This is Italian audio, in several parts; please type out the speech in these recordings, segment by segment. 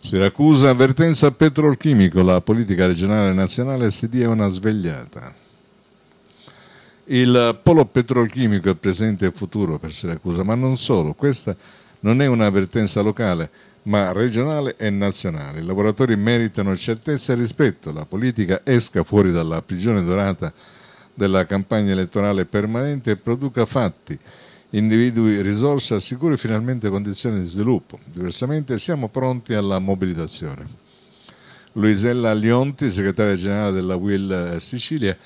Siracusa, avvertenza petrolchimico, la politica regionale e nazionale si dia una svegliata. Il polo petrolchimico è presente e futuro per Siracusa, ma non solo, questa non è un'avvertenza locale, ma regionale e nazionale. I lavoratori meritano certezza e rispetto, la politica esca fuori dalla prigione dorata della campagna elettorale permanente e produca fatti individui risorse assicuri finalmente condizioni di sviluppo, diversamente siamo pronti alla mobilitazione. Luisella Lionti, segretaria generale della WIL Sicilia,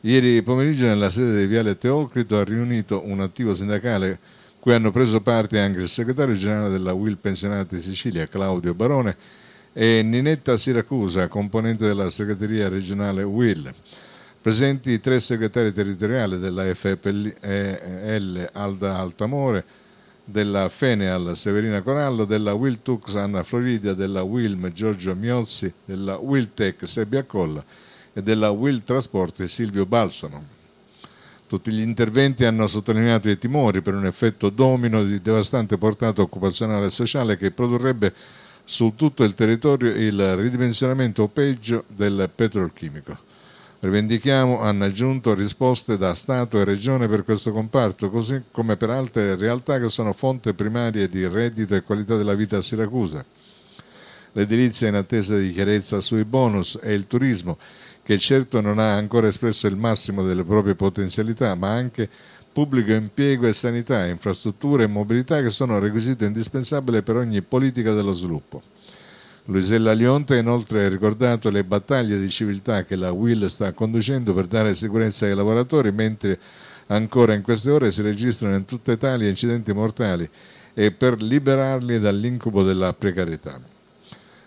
ieri pomeriggio nella sede di Viale Teocrito ha riunito un attivo sindacale cui hanno preso parte anche il segretario generale della WIL Pensionati Sicilia, Claudio Barone, e Ninetta Siracusa, componente della segreteria regionale WIL. Presenti i tre segretari territoriali della FPL Alda Altamore, della Feneal Severina Corallo, della Wiltux Anna Floridia, della Wilm Giorgio Miozzi, della Wiltec Sebbia Colla e della Will Trasporti Silvio Balsamo. Tutti gli interventi hanno sottolineato i timori per un effetto domino di devastante portata occupazionale e sociale che produrrebbe su tutto il territorio il ridimensionamento o peggio del petrolchimico. Rivendichiamo, hanno aggiunto, risposte da Stato e Regione per questo comparto, così come per altre realtà che sono fonte primarie di reddito e qualità della vita a Siracusa. L'edilizia in attesa di chiarezza sui bonus e il turismo, che certo non ha ancora espresso il massimo delle proprie potenzialità, ma anche pubblico impiego e sanità, infrastrutture e mobilità che sono requisito indispensabile per ogni politica dello sviluppo. Luisella Lionte ha inoltre ricordato le battaglie di civiltà che la Will sta conducendo per dare sicurezza ai lavoratori, mentre ancora in queste ore si registrano in tutta Italia incidenti mortali e per liberarli dall'incubo della precarietà.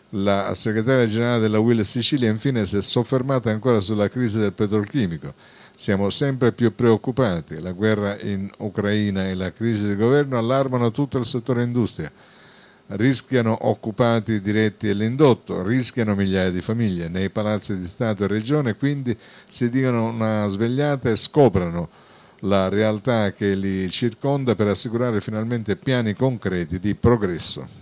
La segretaria generale della Will Sicilia infine si è soffermata ancora sulla crisi del petrolchimico. Siamo sempre più preoccupati. La guerra in Ucraina e la crisi di governo allarmano tutto il settore industriale rischiano occupati diretti e l'indotto, rischiano migliaia di famiglie nei palazzi di Stato e Regione, quindi si diano una svegliata e scoprano la realtà che li circonda per assicurare finalmente piani concreti di progresso.